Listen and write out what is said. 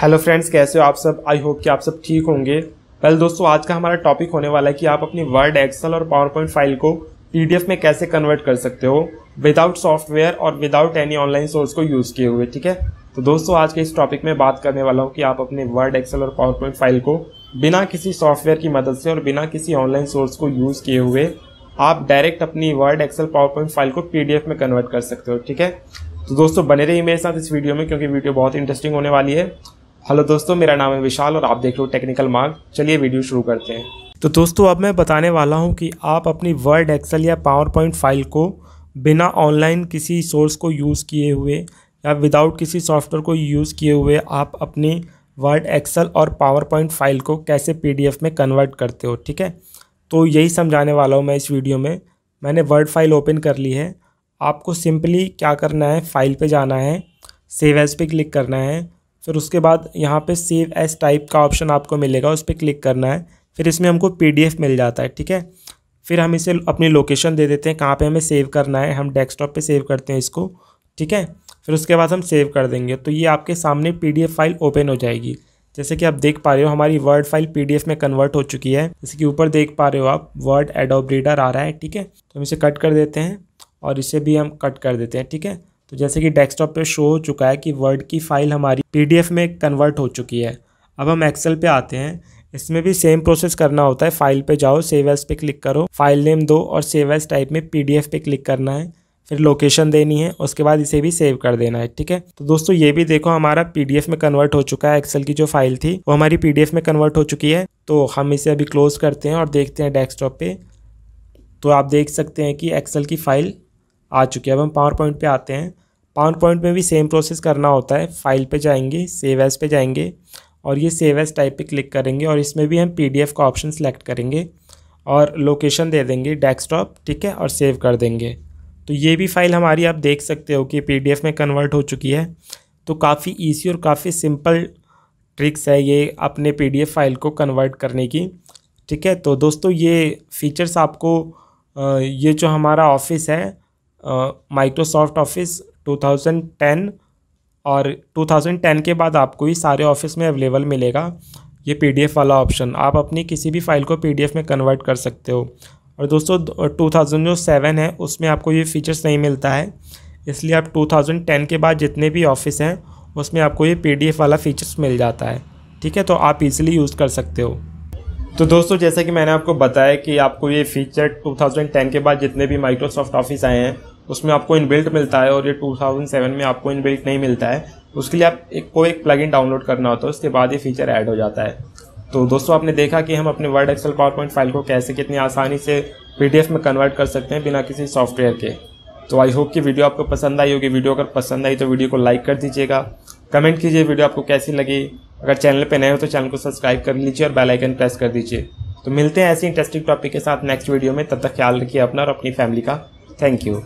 hello friends कैसे हो आप सब आई होप कि आप सब ठीक होंगे पहले दोस्तों आज का हमारा टॉपिक होने वाला है कि आप अपनी वर्ड एक्सेल और पावर पॉइंट फाइल को पीडीएफ में कैसे कन्वर्ट कर सकते हो विदाउट सॉफ्टवेयर और विदाउट एनी ऑनलाइन सोर्स को यूज़ किए हुए ठीक है तो दोस्तों आज के इस टॉपिक में बात करने वाला हूँ कि आप अपने वर्ड एक्सेल और पावर पॉइंट फाइल को बिना किसी सॉफ्टवेयर की मदद से और बिना किसी ऑनलाइन सोर्स को यूज़ किए हुए आप डायरेक्ट अपनी Word Excel PowerPoint file को पीडीएफ में कन्वर्ट कर सकते हो ठीक है तो दोस्तों बने रहिए मेरे साथ इस वीडियो में क्योंकि वीडियो बहुत इंटरेस्टिंग होने वाली है हेलो दोस्तों मेरा नाम है विशाल और आप देख रहे हो टेक्निकल मार्ग चलिए वीडियो शुरू करते हैं तो दोस्तों अब मैं बताने वाला हूं कि आप अपनी वर्ड एक्सेल या पावर पॉइंट फाइल को बिना ऑनलाइन किसी सोर्स को यूज़ किए हुए या विदाउट किसी सॉफ्टवेयर को यूज़ किए हुए आप अपनी वर्ड एक्सेल और पावर पॉइंट फाइल को कैसे पी में कन्वर्ट करते हो ठीक है तो यही समझाने वाला हूँ मैं इस वीडियो में मैंने वर्ड फाइल ओपन कर ली है आपको सिंपली क्या करना है फाइल पर जाना है सेव एज पे क्लिक करना है फिर उसके बाद यहाँ पे सेव एस टाइप का ऑप्शन आपको मिलेगा उस पर क्लिक करना है फिर इसमें हमको पी मिल जाता है ठीक है फिर हम इसे अपनी लोकेशन दे देते हैं कहाँ पे हमें सेव करना है हम डेस्कटॉप पे सेव करते हैं इसको ठीक है फिर उसके बाद हम सेव कर देंगे तो ये आपके सामने पी फाइल ओपन हो जाएगी जैसे कि आप देख पा रहे हो हमारी वर्ड फाइल पीडीएफ में कन्वर्ट हो चुकी है जैसे कि ऊपर देख पा रहे हो आप वर्ड एडोब्रीडर आ रहा है ठीक है तो हम इसे कट कर देते हैं और इसे भी हम कट कर देते हैं ठीक है तो जैसे कि डेस्कटॉप पे शो हो चुका है कि वर्ड की फ़ाइल हमारी पीडीएफ में कन्वर्ट हो चुकी है अब हम एक्सेल पे आते हैं इसमें भी सेम प्रोसेस करना होता है फाइल पे जाओ सेव एस पे क्लिक करो फाइल नेम दो और सेव एस टाइप में पीडीएफ पे क्लिक करना है फिर लोकेशन देनी है उसके बाद इसे भी सेव कर देना है ठीक है तो दोस्तों ये भी देखो हमारा पीडीएफ में कन्वर्ट हो चुका है एक्सेल की जो फाइल थी वो हमारी पीडीएफ में कन्वर्ट हो चुकी है तो हम इसे अभी क्लोज करते हैं और देखते हैं डेस्कटॉप पे तो आप देख सकते हैं कि एक्सेल की फाइल आ चुकी है अब हम पावर पॉइंट पर आते हैं पावर पॉइंट में भी सेम प्रोसेस करना होता है फाइल पे जाएंगे सेव एस पे जाएंगे और ये सेव एस टाइप पे क्लिक करेंगे और इसमें भी हम पीडीएफ का ऑप्शन सेलेक्ट करेंगे और लोकेशन दे देंगे डेस्कटॉप ठीक है और सेव कर देंगे तो ये भी फाइल हमारी आप देख सकते हो कि पीडीएफ में कन्वर्ट हो चुकी है तो काफ़ी ईजी और काफ़ी सिंपल ट्रिक्स है ये अपने एफ़ फाइल को कन्वर्ट करने की ठीक है तो दोस्तों ये फीचर्स आपको ये जो हमारा ऑफिस है माइक्रोसॉफ्ट ऑफिस 2010 और 2010 के बाद आपको ये सारे ऑफिस में अवेलेबल मिलेगा ये पीडीएफ वाला ऑप्शन आप अपनी किसी भी फाइल को पीडीएफ में कन्वर्ट कर सकते हो और दोस्तों 2007 है उसमें आपको ये फीचर्स नहीं मिलता है इसलिए आप 2010 के बाद जितने भी ऑफिस हैं उसमें आपको ये पीडीएफ वाला फीचर्स मिल जाता है ठीक है तो आप इजीली यूज़ कर सकते हो तो दोस्तों जैसा कि मैंने आपको बताया कि आपको ये फीचर 2010 के बाद जितने भी माइक्रोसॉफ्ट ऑफिस आए हैं उसमें आपको इनबिल्ट मिलता है और ये 2007 में आपको इनबिल्ट नहीं मिलता है उसके लिए आप एक को एक प्लगइन डाउनलोड करना होता है उसके बाद ये फीचर ऐड हो जाता है तो दोस्तों आपने देखा कि हम अपने Word Excel PowerPoint file को कैसे कितनी आसानी से पी में कन्वर्ट कर सकते हैं बिना किसी सॉफ्टवेयर के तो आई होप कि वीडियो आपको पसंद आई होगी वीडियो अगर पसंद आई तो वीडियो को लाइक कर दीजिएगा कमेंट कीजिए वीडियो आपको कैसी लगी अगर चैनल पर नए हो तो चैनल को सब्सक्राइब कर लीजिए और बेल आइकन प्रेस कर दीजिए तो मिलते हैं ऐसे इंटरेस्टिंग टॉपिक के साथ नेक्स्ट वीडियो में तब तक ख्याल रखिए अपना और अपनी फैमिली का थैंक यू